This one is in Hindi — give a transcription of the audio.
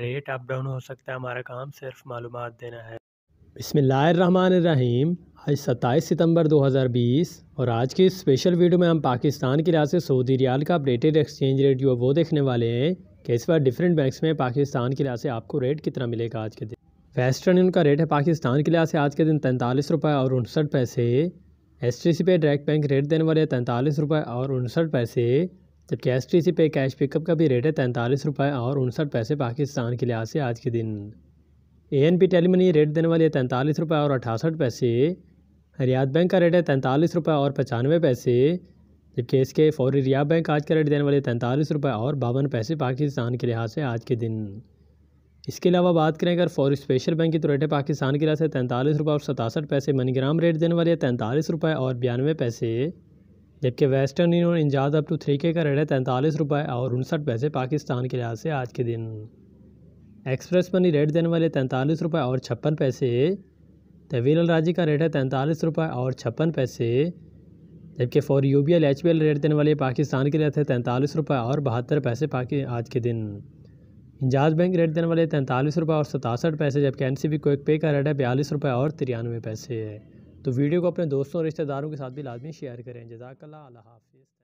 रेट अप डाउन हो सकता है हमारा काम सिर्फ मालूम देना है इसमें रहीम आज 27 सितंबर 2020 और आज की स्पेशल वीडियो में हम पाकिस्तान के लिहाज से सऊदी रियाल का अपडेटेड एक्सचेंज रेट जो वो देखने वाले हैं कि इस बार डिफरेंट बैंक्स में पाकिस्तान के लिहाज से आपको रेट कितना मिलेगा आज के दिन वेस्टर्न यून का रेट है पाकिस्तान के लिहाज से आज के दिन तैंतालीस रुपये और उनसठ पैसे एस टी सी पे डायरेक्ट बैंक रेट देने वाले तैंतालीस रुपये और उनसठ पैसे जबकि एस टी सी पे कैश पिकअप का भी रेट है तैंतालीस रुपये और उनसठ पैसे पाकिस्तान के लिहाज से आज के दिन A N P tele money rate देने वाली है तैंतालीस रुपये और अठासठ पैसे हरियात बैंक का रेट है तैंतालीस रुपये और पचानवे पैसे जबकि इसके फौरी रिया बैंक आज का रेट देने वाले तैंतालीस रुपये और बावन पैसे पाकिस्तान के लिहाज से आज के दिन इसके अलावा बात करें अगर फौरी स्पेशल बैंक की तो रेट है पाकिस्तान के लिहाज से तैंतालीस रुपये और सतासठ पैसे मनीग्राम रेट देने वाले तैंतालीस रुपये और बयानवे पैसे जबकि वेस्टर्न यूनियन इंजाज अप टू थ्री के का रेट है तैंतालीस रुपये और उनसठ पैसे पाकिस्तान के लिहाज से आज के दिन एक्सप्रेस मनी रेट देने वाले तैंतालीस रुपये और छप्पन पैसे तवील अलराजी का रेट है तैंतालीस रुपये और छप्पन पैसे जबकि for U B L H B L rate देने वाले पाकिस्तान के लिए थे तैंतालीस रुपये और बहत्तर पैसे पाकि आज के दिन इंजाज बैंक रेट देने वाले तैंतालीस रुपये और सतासठ पैसे जबकि एन सी बी क्विक पे का रेट है बयालीस रुपये और तिरानवे पैसे तो वीडियो को अपने दोस्तों और रिश्तेदारों के साथ भी लाजमी शेयर करें जजाकल्ला हाफिज़